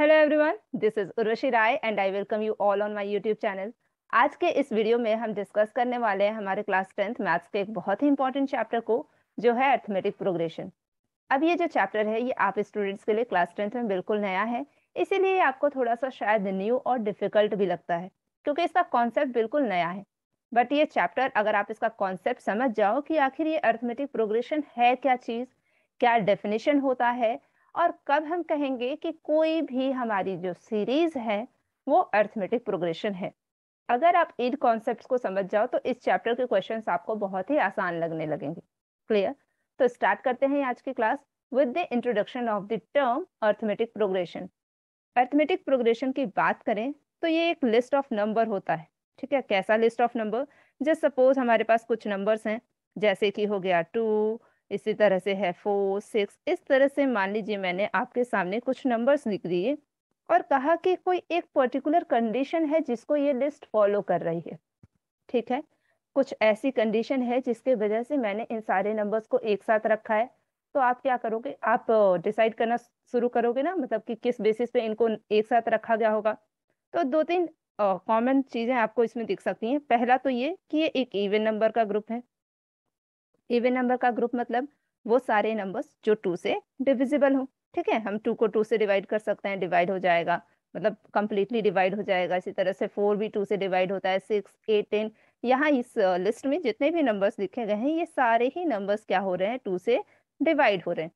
hello everyone this is Urvashi Rai and I welcome you all on my YouTube channel आज के इस video में हम डिस्कस करने वाले हैं हमारे क्लास टेंथ मैथ्स के एक बहुत ही इंपॉर्टेंट चैप्टर को जो है अर्थमेटिक प्रोग्रेशन अब ये जो चैप्टर है ये आप स्टूडेंट्स के लिए क्लास टेंथ में बिल्कुल नया है इसीलिए आपको थोड़ा सा शायद न्यू और डिफिकल्ट भी लगता है क्योंकि इसका कॉन्सेप्ट बिल्कुल नया है बट ये चैप्टर अगर आप इसका कॉन्सेप्ट समझ जाओ कि आखिर ये अर्थमेटिक प्रोग्रेशन है क्या चीज़ क्या डेफिनेशन होता है और कब हम कहेंगे कि कोई भी हमारी जो सीरीज है वो अर्थमेटिक प्रोग्रेशन है अगर आप इन कॉन्सेप्ट को समझ जाओ तो इस चैप्टर के क्वेश्चन आपको बहुत ही आसान लगने लगेंगे क्लियर तो स्टार्ट करते हैं आज की class with the introduction of the term arithmetic progression arithmetic progression की बात करें तो ये एक लिस्ट ऑफ नंबर होता है ठीक है कैसा लिस्ट ऑफ नंबर जैसे सपोज हमारे पास कुछ नंबर्स हैं जैसे कि हो गया टू इसी तरह से है फोर सिक्स इस तरह से मान लीजिए मैंने आपके सामने कुछ नंबर्स लिख दिए और कहा कि कोई एक पर्टिकुलर कंडीशन है जिसको ये लिस्ट फॉलो कर रही है ठीक है कुछ ऐसी कंडीशन है जिसके वजह से मैंने इन सारे नंबर्स को एक साथ रखा है तो आप क्या करोगे आप डिसाइड करना शुरू करोगे ना मतलब कि किस बेसिस पे इनको एक साथ रखा गया होगा तो दो तीन कॉमन चीज़ें आपको इसमें दिख सकती हैं पहला तो ये कि ये एक इवन नंबर का ग्रुप है इवन नंबर का ग्रुप मतलब वो सारे नंबर्स जो टू से डिविजिबल हो ठीक है हम टू को टू से डिवाइड कर सकते हैं डिवाइड हो जाएगा मतलब कम्प्लीटली डिवाइड हो जाएगा इसी तरह से फोर भी टू से डिवाइड होता है सिक्स एट टेन यहाँ इस लिस्ट में जितने भी नंबर्स लिखे गए हैं ये सारे ही नंबर्स क्या हो रहे हैं टू से डिवाइड हो रहे हैं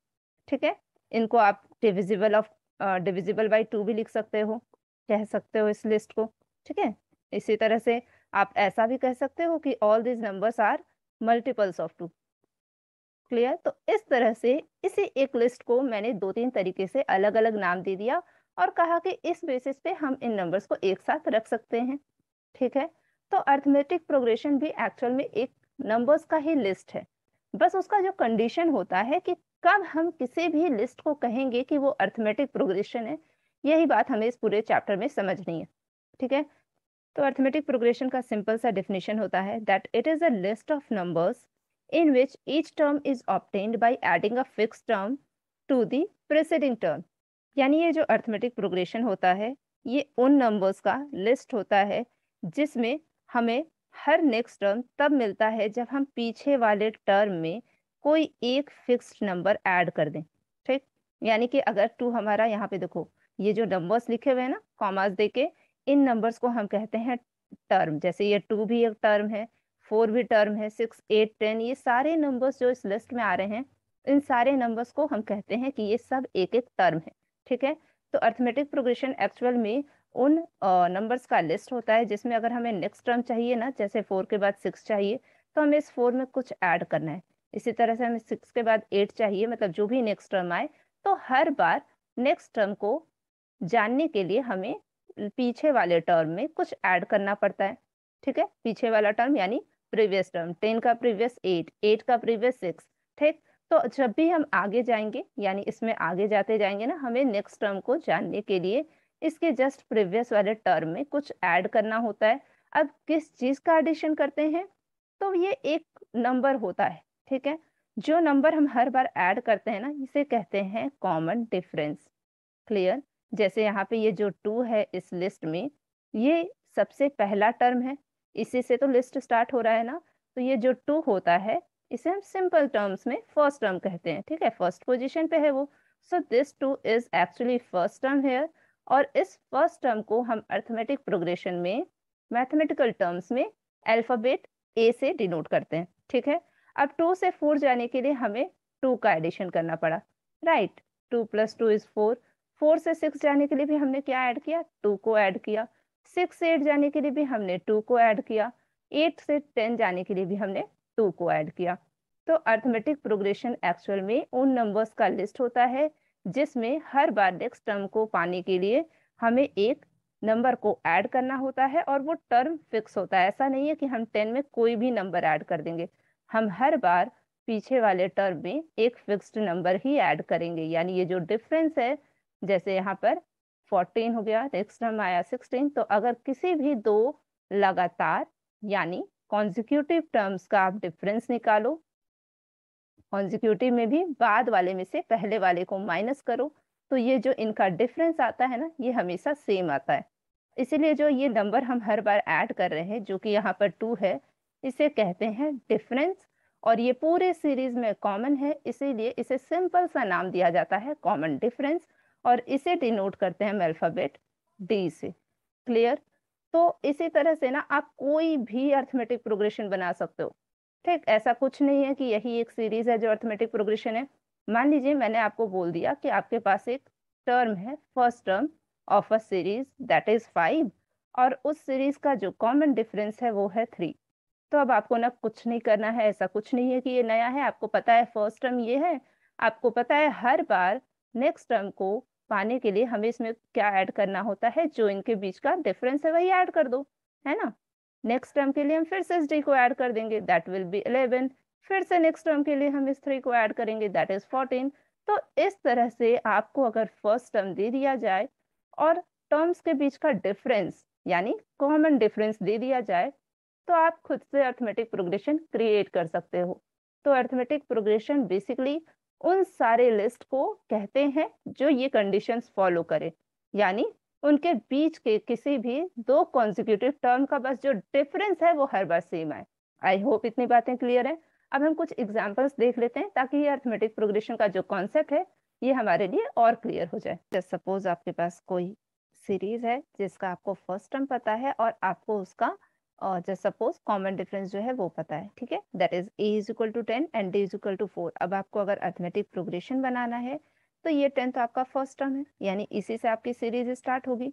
ठीक है इनको आप divisible of divisible by two भी लिख सकते हो कह सकते हो इस लिस्ट को ठीक है इसी तरह से आप ऐसा भी कह सकते हो कि all these numbers are multiples of two clear तो इस तरह से इसी एक लिस्ट को मैंने दो तीन तरीके से अलग अलग नाम दे दिया और कहा कि इस बेसिस पे हम इन नंबर्स को एक साथ रख सकते हैं ठीक है तो अर्थमेटिक प्रोग्रेशन भी एक्चुअल में एक नंबर्स का ही लिस्ट है बस उसका जो कंडीशन होता है कि कब हम किसी भी लिस्ट को कहेंगे कि वो अर्थमेटिक प्रोग्रेशन है यही बात हमें इस पूरे चैप्टर में समझनी है ठीक है तो अर्थमेटिक प्रोग्रेशन का सिंपल सा डेफिनेशन होता है that it is a list of numbers in which each term is obtained by adding a fixed term to the preceding term यानी ये जो arithmetic progression होता है ये उन numbers का list होता है जिसमें हमें हर नेक्स्ट टर्म तब मिलता है जब हम पीछे वाले टर्म में कोई एक फिक्स्ड नंबर ऐड कर दें ठीक यानी कि अगर टू हमारा यहाँ पे देखो ये जो नंबर्स लिखे हुए हैं ना कॉमास देके इन नंबर्स को हम कहते हैं टर्म जैसे ये टू भी एक टर्म है फोर भी टर्म है सिक्स एट टेन ये सारे नंबर्स जो इस लिस्ट में आ रहे हैं इन सारे नंबर्स को हम कहते हैं कि ये सब एक एक टर्म है ठीक है तो अर्थमेटिक प्रोग्रेशन एक्चुअल में उन नंबर्स का लिस्ट होता है जिसमें अगर हमें नेक्स्ट टर्म चाहिए ना जैसे फोर के बाद सिक्स चाहिए तो हमें इस फोर में कुछ ऐड करना है इसी तरह से हमें सिक्स के बाद एट चाहिए मतलब जो भी नेक्स्ट टर्म आए तो हर बार नेक्स्ट टर्म को जानने के लिए हमें पीछे वाले टर्म में कुछ ऐड करना पड़ता है ठीक है पीछे वाला टर्म यानी प्रीवियस टर्म टेन का प्रीवियस एट एट का प्रीवियस सिक्स ठीक तो जब भी हम आगे जाएंगे यानी इसमें आगे जाते जाएंगे ना हमें नेक्स्ट टर्म को जानने के लिए इसके जस्ट प्रीवियस वाले टर्म में कुछ ऐड करना होता है अब किस चीज़ का एडिशन करते हैं तो ये एक नंबर होता है ठीक है जो नंबर हम हर बार ऐड करते हैं ना इसे कहते हैं कॉमन डिफरेंस क्लियर जैसे यहाँ पे ये जो टू है इस लिस्ट में ये सबसे पहला टर्म है इसी से तो लिस्ट स्टार्ट हो रहा है ना तो ये जो टू होता है इसे हम सिंपल टर्म्स में फर्स्ट टर्म कहते हैं ठीक है फर्स्ट पोजिशन पे है वो so this two is actually first term here और इस फर्स्ट टर्म को हम अर्थमेटिक प्रोग्रेशन में मैथमेटिकल टर्म्स में अल्फ़ाबेट ए से डिनोट करते हैं ठीक है अब टू से फोर जाने के लिए हमें टू का एडिशन करना पड़ा right two plus two is four four से सिक्स जाने के लिए भी हमने क्या ऐड किया टू को ऐड किया सिक्स एट जाने के लिए भी हमने टू को ऐड किया एट से टेन जाने के लिए भी हमने टू को ऐड किया तो अर्थमेटिक प्रोग्रेशन एक्चुअल में उन नंबर्स का लिस्ट होता है जिसमें हर बार नेक्स्ट टर्म को पाने के लिए हमें एक नंबर को ऐड करना होता है और वो टर्म फिक्स होता है ऐसा नहीं है कि हम टेन में कोई भी नंबर ऐड कर देंगे हम हर बार पीछे वाले टर्म में एक फिक्स्ड नंबर ही ऐड करेंगे यानी ये जो डिफरेंस है जैसे यहाँ पर फोर्टीन हो गया नेक्स्ट एक्सटर्म आया सिक्सटीन तो अगर किसी भी दो लगातार यानी कॉन्जिक्यूटिव टर्म्स का आप डिफरेंस निकालो कॉन्जिक्यूटिव में भी बाद वाले में से पहले वाले को माइनस करो तो ये जो इनका डिफरेंस आता है ना ये हमेशा सेम आता है इसीलिए जो ये नंबर हम हर बार ऐड कर रहे हैं जो कि यहाँ पर टू है इसे कहते हैं डिफरेंस और ये पूरे सीरीज में कॉमन है इसीलिए इसे सिंपल सा नाम दिया जाता है कॉमन डिफरेंस और इसे डिनोट करते हैं हम अल्फ़ाबेट डी से क्लियर तो इसी तरह से ना आप कोई भी अर्थमेटिक प्रोग्रेशन बना सकते हो ठीक ऐसा कुछ नहीं है कि यही एक सीरीज है जो अर्थमेटिक प्रोग्रेशन है मान लीजिए मैंने आपको बोल दिया कि आपके पास एक टर्म है first term of a series that is five और उस सीरीज का जो कॉमन डिफरेंस है वो है थ्री तो अब आपको ना कुछ नहीं करना है ऐसा कुछ नहीं है कि ये नया है आपको पता है फर्स्ट टर्म ये है आपको पता है हर बार नेक्स्ट टर्म को पाने के लिए हमें इसमें क्या ऐड करना होता है जो इनके बीच का डिफरेंस है वही ऐड कर दो है ना नेक्स्ट टर्म के लिए हम फिर से इस डी को ऐड कर देंगे दैट विल बी इलेवन फिर से नेक्स्ट टर्म के लिए हम इस थ्री को ऐड करेंगे दैट इज फोर्टीन तो इस तरह से आपको अगर फर्स्ट टर्म दे दिया जाए और टर्म्स के बीच का डिफरेंस यानी कॉमन डिफरेंस दे दिया जाए तो आप खुद से अर्थमेटिक प्रोग्रेशन क्रिएट कर सकते हो तो अर्थमेटिक प्रोग्रेशन बेसिकली उन सारे लिस्ट को कहते हैं जो ये कंडीशंस फॉलो करें यानी उनके बीच के किसी भी दो कॉन्जिक्यूटिव टर्म का बस जो डिफरेंस है वो हर बार सेम आए आई होप इतनी बातें क्लियर है अब हम कुछ एग्जाम्पल्स देख लेते हैं ताकि ये अर्थमेटिक प्रोग्रेशन का जो कॉन्सेप्ट है ये हमारे लिए और क्लियर हो जाए जैसे सपोज आपके पास कोई सीरीज है जिसका आपको फर्स्ट टर्म पता है और आपको उसका और जस्ट सपोज कॉमन डिफरेंस जो है वो पता है ठीक है that is A is equal to ten and D is equal to four अब आपको अगर अर्थमेटिक प्रोग्रेशन बनाना है तो ये टेंथ तो आपका फर्स्ट टर्म है यानी इसी से आपकी सीरीज स्टार्ट होगी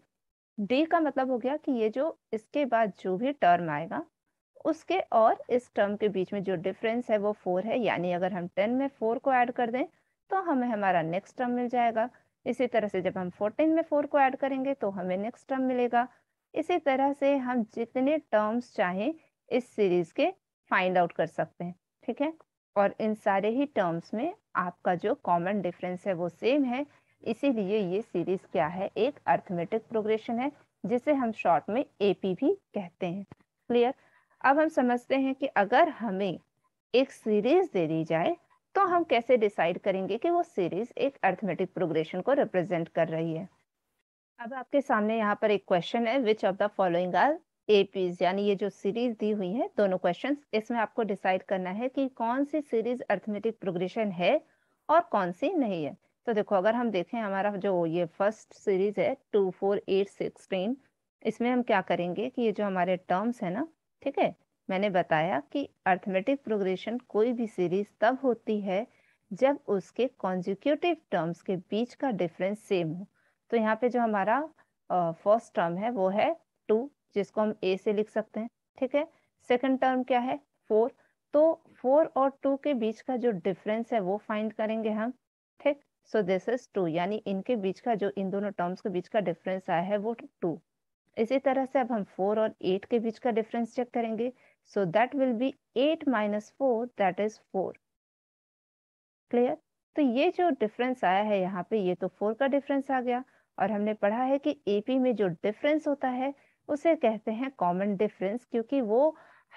डी का मतलब हो गया कि ये जो इसके बाद जो भी टर्म आएगा उसके और इस टर्म के बीच में जो डिफरेंस है वो फोर है यानी अगर हम टेन में फोर को ऐड कर दें तो हमें हमारा नेक्स्ट टर्म मिल जाएगा इसी तरह से जब हम फोर्टीन में फोर को ऐड करेंगे तो हमें नेक्स्ट टर्म मिलेगा इसी तरह से हम जितने टर्म्स चाहें इस सीरीज के फाइंड आउट कर सकते हैं ठीक है और इन सारे ही टर्म्स में आपका जो कॉमन डिफरेंस है वो सेम है इसीलिए ये सीरीज क्या है एक अर्थमेटिक प्रोग्रेशन है जिसे हम शॉर्ट में पी भी कहते हैं क्लियर अब हम समझते हैं कि अगर हमें एक सीरीज दे दी जाए तो हम कैसे डिसाइड करेंगे कि वो सीरीज एक अर्थमेटिक प्रोग्रेशन को रिप्रेजेंट कर रही है अब आपके सामने यहाँ पर एक क्वेश्चन है which of the following APs यानी ये जो सीरीज दी हुई है दोनों क्वेश्चन इसमें आपको डिसाइड करना है कि कौन सी सीरीज अर्थमेटिक प्रोग्रेशन है और कौन सी नहीं है तो देखो अगर हम देखें हमारा जो ये फर्स्ट सीरीज है टू फोर एट सिक्सटीन इसमें हम क्या करेंगे कि ये जो हमारे टर्म्स है ना ठीक है मैंने बताया कि अर्थमेटिक प्रोग्रेशन कोई भी सीरीज तब होती है जब उसके कॉन्जिक्यूटिव टर्म्स के बीच का डिफरेंस सेम हो तो यहाँ पे जो हमारा फर्स्ट टर्म है वो है टू जिसको हम ए से लिख सकते हैं ठीक है सेकेंड टर्म क्या है फोर तो फोर और टू के बीच का जो डिफरेंस है वो फाइंड करेंगे हम ठीक सो दिस इज टू यानी इनके बीच का जो इन दोनों टर्म्स के बीच का डिफरेंस आया है वो टू इसी तरह से अब हम फोर और एट के बीच का डिफरेंस चेक करेंगे so that will be eight minus four that is four clear तो ये जो डिफरेंस आया है यहाँ पे ये तो फोर का डिफरेंस आ गया और हमने पढ़ा है कि एपी में जो डिफरेंस होता है उसे कहते हैं कॉमन डिफरेंस क्योंकि वो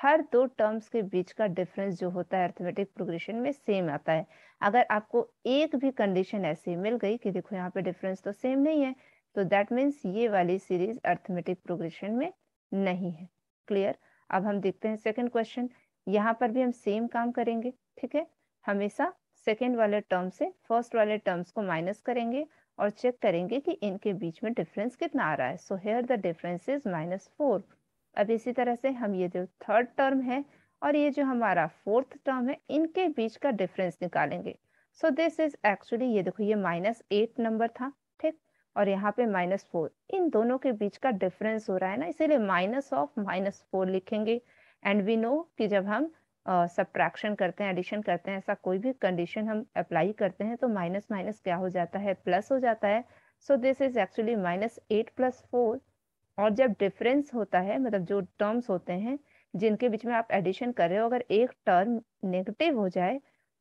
हर दो टर्म्स के बीच का डिफरेंस जो होता है अर्थमेटिक प्रोग्रेशन में सेम आता है अगर आपको एक भी कंडीशन ऐसी मिल गई कि देखो यहाँ पे डिफरेंस तो सेम नहीं है तो दैट मीन्स ये वाली सीरीज अर्थमेटिक प्रोग्रेशन में नहीं है क्लियर अब हम देखते हैं सेकेंड क्वेश्चन यहाँ पर भी हम सेम काम करेंगे ठीक है हमेशा सेकेंड वाले टर्म से फर्स्ट वाले टर्म्स को माइनस करेंगे और चेक करेंगे कि इनके बीच में डिफरेंस कितना आ रहा है so here the difference is minus four अब इसी तरह से हम ये जो थर्ड टर्म है और ये जो हमारा फोर्थ टर्म है इनके बीच का डिफरेंस निकालेंगे सो दिस इज एक्चुअली ये देखो ये माइनस एट नंबर था ठीक और यहाँ पे माइनस फोर इन दोनों के बीच का डिफरेंस हो रहा है ना इसीलिए माइनस ऑफ माइनस फोर लिखेंगे एंड वी नो कि जब हम सब्ट्रैक्शन करते हैं एडिशन करते हैं ऐसा कोई भी कंडीशन हम अप्लाई करते हैं तो माइनस माइनस क्या हो जाता है प्लस हो जाता है so this is actually minus eight plus four और जब डिफरेंस होता है मतलब जो टर्म्स होते हैं जिनके बीच में आप एडिशन कर रहे हो अगर एक टर्म नेगेटिव हो जाए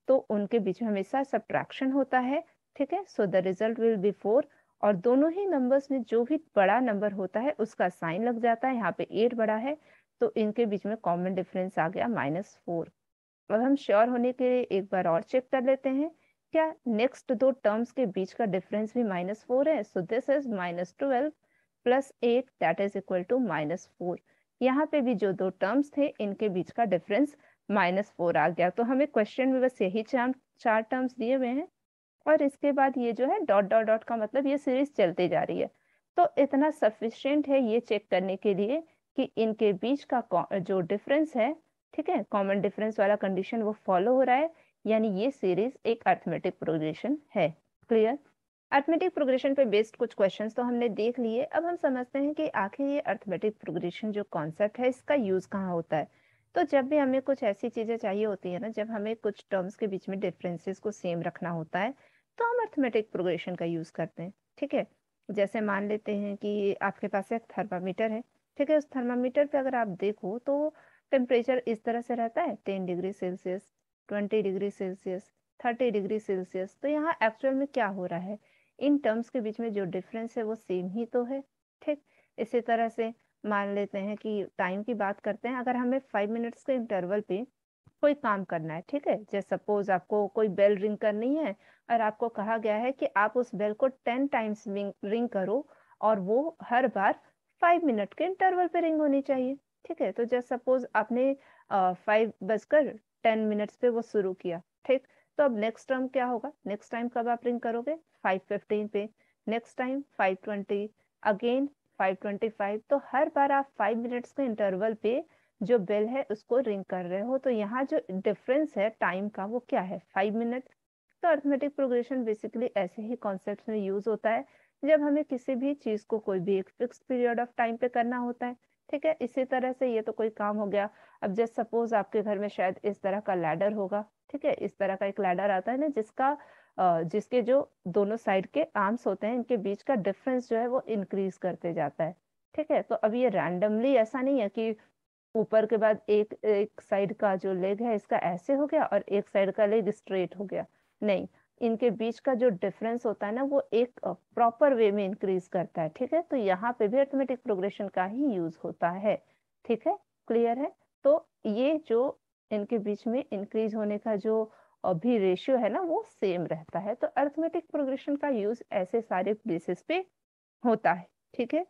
तो उनके बीच में हमेशा सब्ट्रैक्शन होता है ठीक है so the result will be four और दोनों ही नंबर्स में जो भी बड़ा नंबर होता है उसका साइन लग जाता है यहाँ पे एट बड़ा है तो इनके बीच में कॉमन डिफरेंस आ गया माइनस फोर अब हम श्योर होने के लिए एक बार और चेक कर लेते हैं क्या नेक्स्ट दो टर्म्स के बीच का डिफरेंस भी माइनस फोर है so this is minus twelve plus eight that is equal to minus four यहाँ पे भी जो दो टर्म्स थे इनके बीच का डिफरेंस माइनस फोर आ गया तो हमें क्वेश्चन में बस यही चार टर्म्स दिए हुए हैं और इसके बाद ये जो है डॉट डॉट डॉट का मतलब ये सीरीज चलती जा रही है तो इतना सफिशियंट है ये चेक करने के लिए कि इनके बीच का जो डिफरेंस है ठीक है कॉमन डिफरेंस वाला कंडीशन वो फॉलो हो रहा है यानी ये सीरीज एक अर्थमेटिक प्रोग्रेशन है क्लियर अर्थमेटिक प्रोग्रेशन पे बेस्ड कुछ क्वेश्चन तो हमने देख लिए अब हम समझते हैं कि आखिर ये अर्थमेटिक प्रोग्रेशन जो कॉन्सेप्ट है इसका यूज कहाँ होता है तो जब भी हमें कुछ ऐसी चीजें चाहिए होती है ना जब हमें कुछ टर्म्स के बीच में डिफरेंसेस को सेम रखना होता है तो हम अर्थमेटिक प्रोग्रेशन का यूज करते हैं ठीक है जैसे मान लेते हैं कि आपके पास एक थर्मामीटर है ठीक है उस थर्मामीटर पे अगर आप देखो तो टेम्परेचर इस तरह से रहता है ten degree Celsius twenty degree Celsius thirty degree Celsius तो यहाँ एक्चुअल में क्या हो रहा है इन टर्म्स के बीच में जो डिफरेंस है वो सेम ही तो है ठीक इसी तरह से मान लेते हैं कि टाइम की बात करते हैं अगर हमें फाइव मिनट्स के इंटरवल पे कोई काम करना है ठीक है जैसे सपोज आपको कोई बेल रिंग करनी है और आपको कहा गया है कि आप उस बेल को टेन टाइम्स रिंग करो और वो हर बार फाइव मिनट के इंटरवल पे रिंग होनी चाहिए ठीक है तो जस्ट सपोज आपने फाइव बजकर टेन मिनट्स पे वो शुरू किया ठीक तो अब नेक्स्ट टर्म क्या होगा नेक्स्ट टाइम कब आप रिंग करोगे फाइव फिफ्टीन पे next time five twenty again five twenty five तो हर बार आप फाइव मिनट्स के इंटरवल पे जो बेल है उसको रिंग कर रहे हो तो यहाँ जो डिफरेंस है टाइम का वो क्या है फाइव मिनट तो अर्थमेटिक प्रोग्रेशन बेसिकली ऐसे ही कॉन्सेप्ट में यूज होता है जब हमें किसी भी चीज को कोई भी एक फिक्स पीरियड ऑफ टाइम पे करना होता है ठीक है इसी तरह से ये तो कोई काम हो गया अब जैसे सपोज आपके घर में शायद इस तरह का लैडर होगा ठीक है इस तरह का एक लैडर आता है ना जिसका जिसके जो दोनों साइड के आर्म्स होते हैं इनके बीच का डिफरेंस जो है वो इंक्रीज करते जाता है ठीक है तो अब ये रैंडमली ऐसा नहीं है कि ऊपर के बाद एक एक साइड का जो लेग है इसका ऐसे हो गया और एक साइड का लेग स्ट्रेट हो गया नहीं इनके बीच का जो डिफरेंस होता है ना वो एक प्रॉपर वे में इंक्रीज करता है ठीक है तो यहाँ पे भी अर्थमेटिक प्रोग्रेशन का ही यूज होता है ठीक है क्लियर है तो ये जो इनके बीच में इंक्रीज होने का जो भी रेशियो है ना वो सेम रहता है तो अर्थमेटिक प्रोग्रेशन का यूज ऐसे सारे प्लेसेस पे होता है ठीक है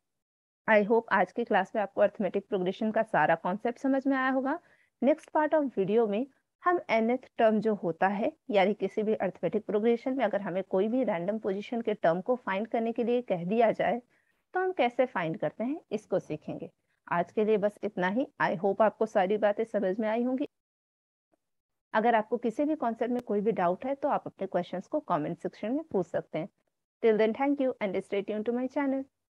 आई होप आज की क्लास में आपको अर्थमेटिक प्रोग्रेशन का सारा कॉन्सेप्ट समझ में आया होगा नेक्स्ट पार्ट ऑफ वीडियो में हम nth टर्म जो होता है यानी किसी भी अर्थमेटिक प्रोग्रेशन में अगर हमें कोई भी रैंडम पोजिशन के टर्म को फाइंड करने के लिए कह दिया जाए तो हम कैसे फाइंड करते हैं इसको सीखेंगे आज के लिए बस इतना ही आई होप आपको सारी बातें समझ में आई होंगी अगर आपको किसी भी कॉन्सेप्ट में कोई भी डाउट है तो आप अपने क्वेश्चंस को कमेंट सेक्शन में पूछ सकते हैं till then thank you and stay to my channel